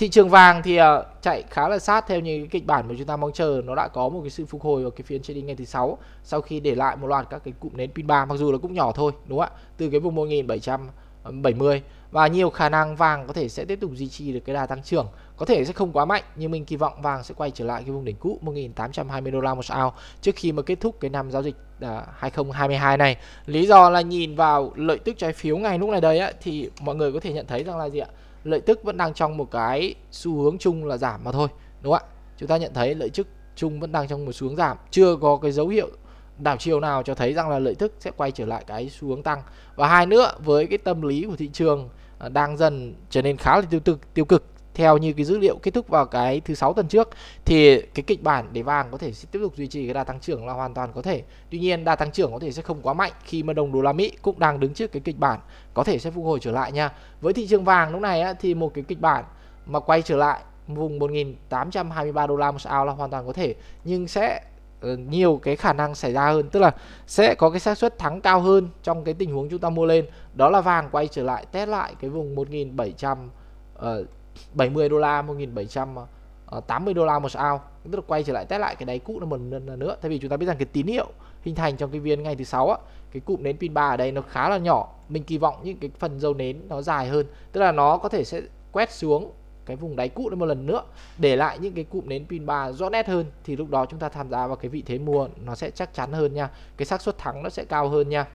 thị trường vàng thì uh, chạy khá là sát theo như cái kịch bản mà chúng ta mong chờ nó đã có một cái sự phục hồi ở cái phiên trading ngày thứ sáu sau khi để lại một loạt các cái cụm nến pin 3 mặc dù là cũng nhỏ thôi đúng không ạ từ cái vùng 1770 và nhiều khả năng vàng có thể sẽ tiếp tục duy trì được cái đà tăng trưởng có thể sẽ không quá mạnh nhưng mình kỳ vọng vàng sẽ quay trở lại cái vùng đỉnh cũ 1820 đô la một ounce trước khi mà kết thúc cái năm giao dịch à, 2022 này. Lý do là nhìn vào lợi tức trái phiếu ngày lúc này đấy á, thì mọi người có thể nhận thấy rằng là gì ạ? Lợi tức vẫn đang trong một cái xu hướng chung là giảm mà thôi, đúng không ạ? Chúng ta nhận thấy lợi tức chung vẫn đang trong một xu hướng giảm, chưa có cái dấu hiệu đảo chiều nào cho thấy rằng là lợi tức sẽ quay trở lại cái xu hướng tăng. Và hai nữa với cái tâm lý của thị trường à, đang dần trở nên khá là tiêu cực tiêu cực theo như cái dữ liệu kết thúc vào cái thứ sáu tuần trước thì cái kịch bản để vàng có thể sẽ tiếp tục duy trì cái đà tăng trưởng là hoàn toàn có thể tuy nhiên đà tăng trưởng có thể sẽ không quá mạnh khi mà đồng đô la mỹ cũng đang đứng trước cái kịch bản có thể sẽ phục hồi trở lại nha với thị trường vàng lúc này á, thì một cái kịch bản mà quay trở lại vùng 1.823 đô la một ounce là hoàn toàn có thể nhưng sẽ ờ, nhiều cái khả năng xảy ra hơn tức là sẽ có cái xác suất thắng cao hơn trong cái tình huống chúng ta mua lên đó là vàng quay trở lại test lại cái vùng 1700 uh, 70 đô la 1780 đô la một ờ, ao tức là quay trở lại test lại cái đáy cũ nó một lần nữa tại vì chúng ta biết rằng cái tín hiệu hình thành trong cái viên ngày thứ sáu cái cụm nến pin 3 ở đây nó khá là nhỏ mình kỳ vọng những cái phần dầu nến nó dài hơn tức là nó có thể sẽ quét xuống cái vùng đáy cũ một lần nữa để lại những cái cụm nến pin 3 rõ nét hơn thì lúc đó chúng ta tham gia vào cái vị thế mua nó sẽ chắc chắn hơn nha cái xác suất thắng nó sẽ cao hơn nha